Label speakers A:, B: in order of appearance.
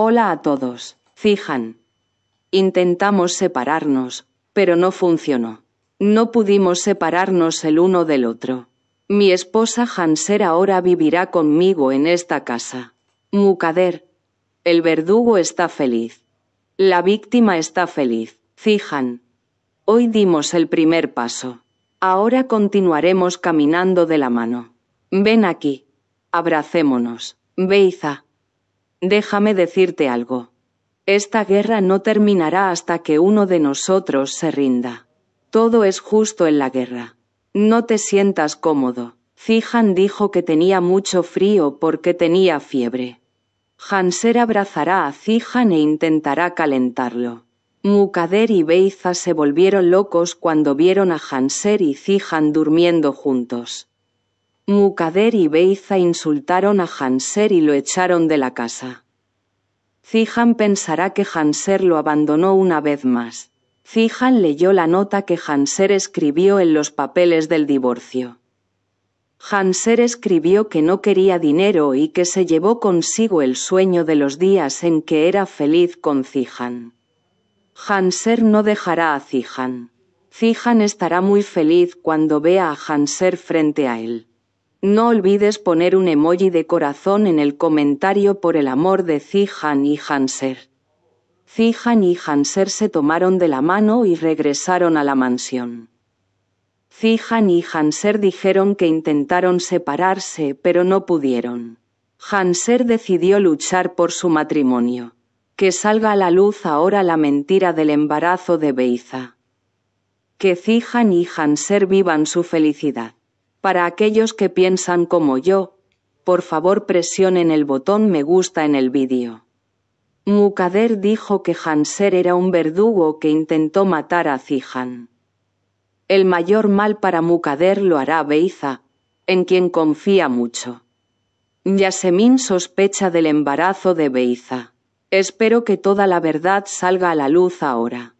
A: Hola a todos, Zijan. Intentamos separarnos, pero no funcionó. No pudimos separarnos el uno del otro. Mi esposa Hanser ahora vivirá conmigo en esta casa. Mukader. El verdugo está feliz. La víctima está feliz. Fijan. Hoy dimos el primer paso. Ahora continuaremos caminando de la mano. Ven aquí. Abracémonos. Beiza. Déjame decirte algo. Esta guerra no terminará hasta que uno de nosotros se rinda. Todo es justo en la guerra. No te sientas cómodo. Zijan dijo que tenía mucho frío porque tenía fiebre. Hanser abrazará a Zihan e intentará calentarlo. Mukader y Beiza se volvieron locos cuando vieron a Hanser y Zijan durmiendo juntos. Mukader y Beiza insultaron a Hanser y lo echaron de la casa. Zijan pensará que Hanser lo abandonó una vez más. Zijan leyó la nota que Hanser escribió en los papeles del divorcio. Hanser escribió que no quería dinero y que se llevó consigo el sueño de los días en que era feliz con Zijan. Hanser no dejará a Zijan. Zijan estará muy feliz cuando vea a Hanser frente a él. No olvides poner un emoji de corazón en el comentario por el amor de Zihan y Hanser. Zihan y Hanser se tomaron de la mano y regresaron a la mansión. Zihan y Hanser dijeron que intentaron separarse, pero no pudieron. Hanser decidió luchar por su matrimonio. Que salga a la luz ahora la mentira del embarazo de Beiza. Que Zihan y Hanser vivan su felicidad. Para aquellos que piensan como yo, por favor presionen el botón me gusta en el vídeo. Mukader dijo que Hanser era un verdugo que intentó matar a Zihan. El mayor mal para Mukader lo hará Beiza, en quien confía mucho. Yasemin sospecha del embarazo de Beiza. Espero que toda la verdad salga a la luz ahora.